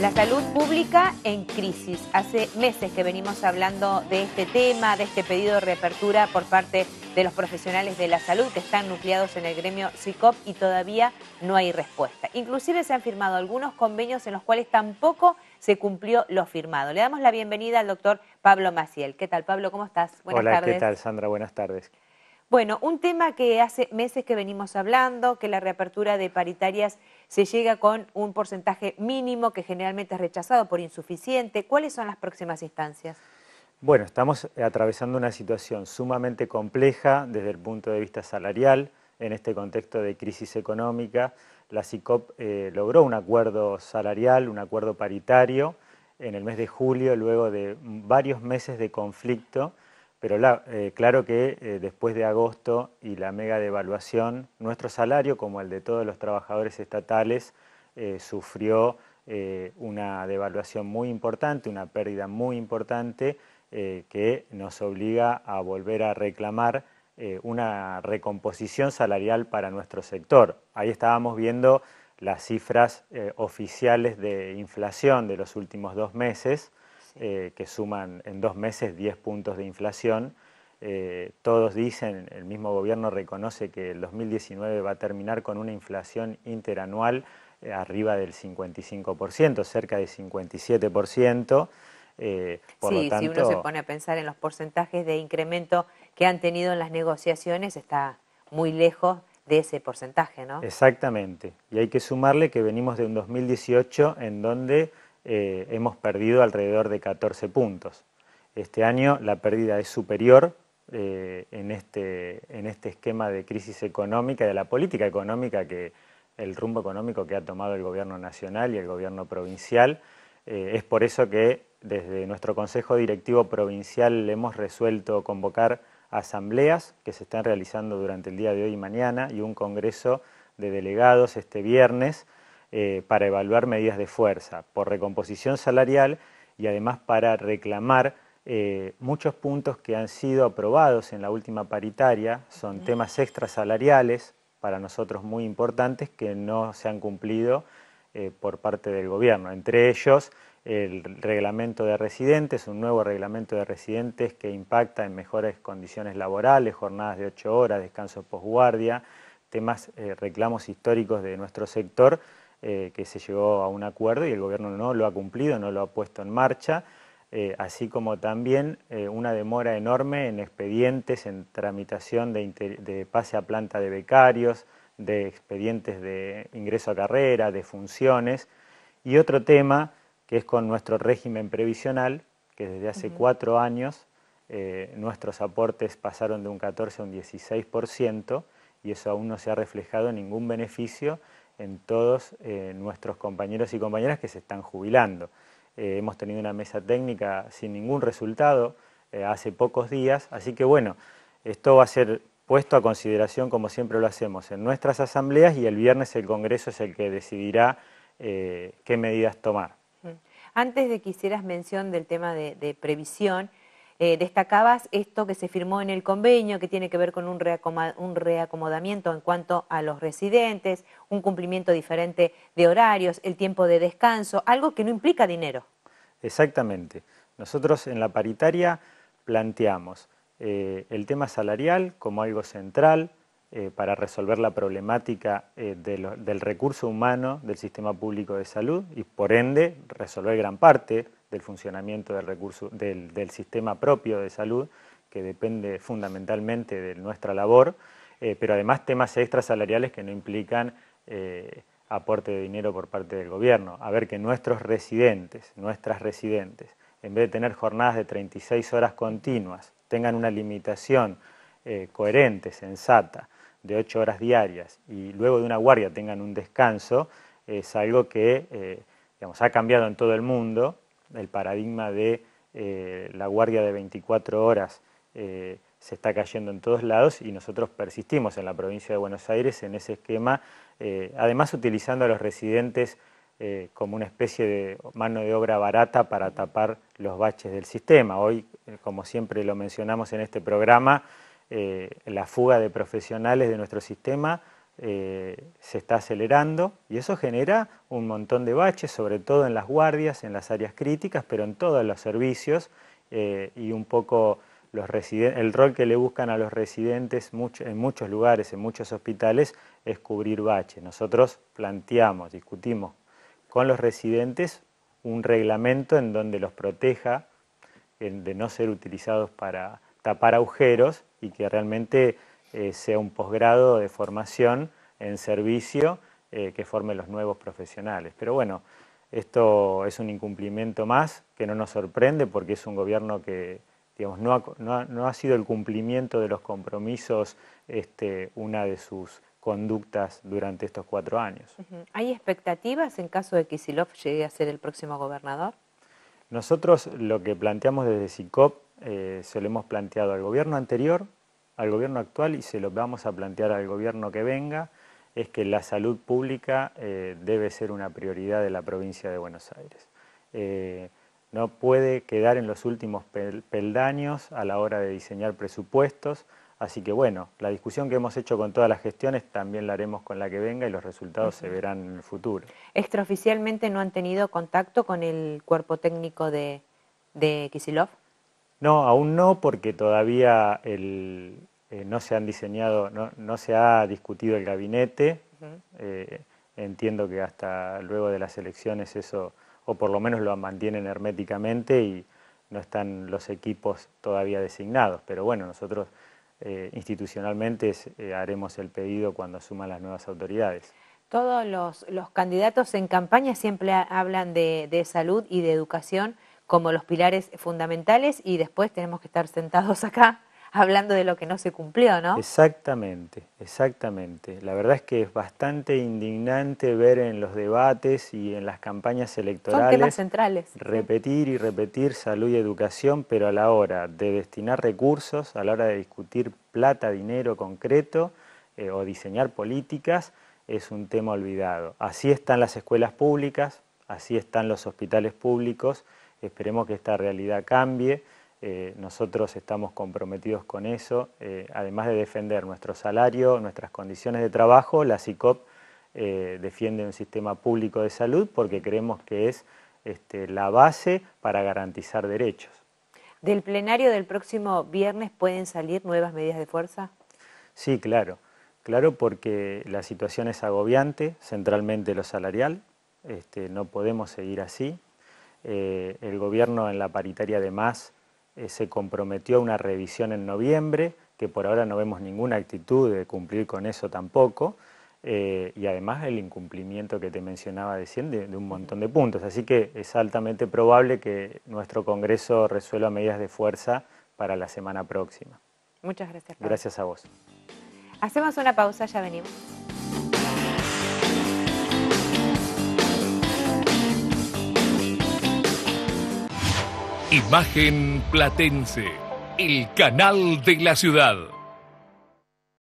La salud pública en crisis. Hace meses que venimos hablando de este tema, de este pedido de reapertura por parte de los profesionales de la salud que están nucleados en el gremio SICOP y todavía no hay respuesta. Inclusive se han firmado algunos convenios en los cuales tampoco se cumplió lo firmado. Le damos la bienvenida al doctor Pablo Maciel. ¿Qué tal, Pablo? ¿Cómo estás? Buenas tardes. Hola, ¿qué tal, Sandra? Buenas tardes. Bueno, un tema que hace meses que venimos hablando, que la reapertura de paritarias se llega con un porcentaje mínimo que generalmente es rechazado por insuficiente. ¿Cuáles son las próximas instancias? Bueno, estamos atravesando una situación sumamente compleja desde el punto de vista salarial en este contexto de crisis económica. La CICOP eh, logró un acuerdo salarial, un acuerdo paritario en el mes de julio, luego de varios meses de conflicto pero eh, claro que eh, después de agosto y la mega devaluación, nuestro salario, como el de todos los trabajadores estatales, eh, sufrió una devaluación muy importante, una pérdida muy importante, que nos obliga a volver a reclamar una recomposición salarial para nuestro sector. Ahí estábamos viendo las cifras oficiales de inflación de los últimos dos meses, eh, que suman en dos meses 10 puntos de inflación. Eh, todos dicen, el mismo gobierno reconoce que el 2019 va a terminar con una inflación interanual eh, arriba del 55%, cerca del 57%. sí, si uno se pone a pensar en los porcentajes de incremento que han tenido en las negociaciones, está muy lejos de ese porcentaje, ¿no? Exactamente. Y hay que sumarle que venimos de un 2018 en donde eh, hemos perdido alrededor de 14 puntos. Este año la pérdida es superior eh, este, en, este, esquema de crisis económica, de la política económica, que el rumbo económico que ha tomado el gobierno nacional y el gobierno provincial. Eh, es por eso que desde nuestro Consejo Directivo Provincial hemos resuelto convocar asambleas que se están realizando durante el día de hoy y mañana y un congreso de delegados este viernes eh, para evaluar medidas de fuerza, por recomposición salarial y además para reclamar eh, muchos puntos que han sido aprobados en la última paritaria, son temas extrasalariales para nosotros muy importantes que no se han cumplido eh, por parte del gobierno, entre ellos el reglamento de residentes, un nuevo reglamento de residentes que impacta en mejores condiciones laborales, jornadas de 8 horas, descanso postguardia, temas, reclamos históricos de nuestro sector eh, que se llegó a un acuerdo y el gobierno no lo ha cumplido, no lo ha puesto en marcha, eh, así como también eh, una demora enorme en expedientes, en tramitación de, pase a planta de becarios, de expedientes de ingreso a carrera, de funciones, y otro tema que es con nuestro régimen previsional, que desde hace cuatro años nuestros aportes pasaron de un 14 a un 16%, y eso aún no se ha reflejado en ningún beneficio en todos eh, nuestros compañeros y compañeras que se están jubilando. Eh, hemos tenido una mesa técnica sin ningún resultado eh, hace pocos días, así que bueno, esto va a ser puesto a consideración como siempre lo hacemos en nuestras asambleas y el viernes el Congreso es el que decidirá qué medidas tomar. Mm. Antes de que hicieras mención del tema de previsión, eh, destacabas esto que se firmó en el convenio, que tiene que ver con un, reacomodamiento en cuanto a los residentes, un cumplimiento diferente de horarios, el tiempo de descanso, algo que no implica dinero. Exactamente. Nosotros en la paritaria planteamos eh, el tema salarial como algo central eh, para resolver la problemática del recurso humano del sistema público de salud y por ende resolver gran parte del funcionamiento del, recurso, del, sistema propio de salud, que depende fundamentalmente de nuestra labor, eh, pero además temas extrasalariales que no implican eh, aporte de dinero por parte del gobierno. A ver que nuestros residentes, nuestras residentes, en vez de tener jornadas de 36 horas continuas, tengan una limitación eh, coherente, sensata, de 8 horas diarias y luego de una guardia tengan un descanso, es algo que ha cambiado en todo el mundo el paradigma de eh, la guardia de 24 horas eh, se está cayendo en todos lados y nosotros persistimos en la provincia de Buenos Aires en ese esquema, eh, además utilizando a los residentes como una especie de mano de obra barata para tapar los baches del sistema. Hoy, como siempre lo mencionamos en este programa, la fuga de profesionales de nuestro sistema eh, se está acelerando y eso genera un montón de baches, sobre todo en las guardias, en las áreas críticas, pero en todos los servicios eh, y un poco los el rol que le buscan a los residentes en muchos lugares, en muchos hospitales, es cubrir baches. Nosotros planteamos, discutimos con los residentes un reglamento en donde los proteja de no ser utilizados para tapar agujeros y que realmente eh, sea un posgrado de formación en servicio eh, que forme los nuevos profesionales. Pero bueno, esto es un incumplimiento más que no nos sorprende porque es un gobierno que no, ha, sido el cumplimiento de los compromisos este, una de sus conductas durante estos cuatro años. ¿Hay expectativas en caso de que Silov llegue a ser el próximo gobernador? Nosotros lo que planteamos desde SICOP eh, se lo hemos planteado al gobierno anterior, al gobierno actual y se lo vamos a plantear al gobierno que venga, es que la salud pública eh, debe ser una prioridad de la provincia de Buenos Aires. Eh, no puede quedar en los últimos peldaños a la hora de diseñar presupuestos, así que bueno, la discusión que hemos hecho con todas las gestiones también la haremos con la que venga y los resultados se verán en el futuro. ¿Extraoficialmente no han tenido contacto con el cuerpo técnico de, de Kisilov? No, aún no, porque todavía el, eh, no se han diseñado, no, no, se ha discutido el gabinete. Eh, entiendo que hasta luego de las elecciones eso, o por lo menos lo mantienen herméticamente y no están los equipos todavía designados. Pero bueno, nosotros eh, institucionalmente haremos el pedido cuando asuman las nuevas autoridades. Todos los, los candidatos en campaña siempre hablan de salud y de educación como los pilares fundamentales y después tenemos que estar sentados acá hablando de lo que no se cumplió, ¿no? Exactamente, exactamente. La verdad es que es bastante indignante ver en los debates y en las campañas electorales temas centrales. repetir y repetir salud y educación, pero a la hora de destinar recursos, a la hora de discutir plata, dinero concreto eh, o diseñar políticas, es un tema olvidado. Así están las escuelas públicas, así están los hospitales públicos, esperemos que esta realidad cambie. Eh, nosotros estamos comprometidos con eso, eh, además de defender nuestro salario, nuestras condiciones de trabajo, la CICOP eh, defiende un sistema público de salud porque creemos que es este, la base para garantizar derechos. ¿Del plenario del próximo viernes pueden salir nuevas medidas de fuerza? Sí, claro. Claro, porque la situación es agobiante, centralmente lo salarial, este, no podemos seguir así. el gobierno en la paritaria de más eh, se comprometió a una revisión en noviembre, que por ahora no vemos ninguna actitud de cumplir con eso tampoco, eh, y además el incumplimiento que te mencionaba desciende de, un montón de puntos. Así que es altamente probable que nuestro Congreso resuelva medidas de fuerza para la semana próxima. Muchas gracias. Gracias a vos. Hacemos una pausa, ya venimos. Imagen Platense, el canal de la ciudad.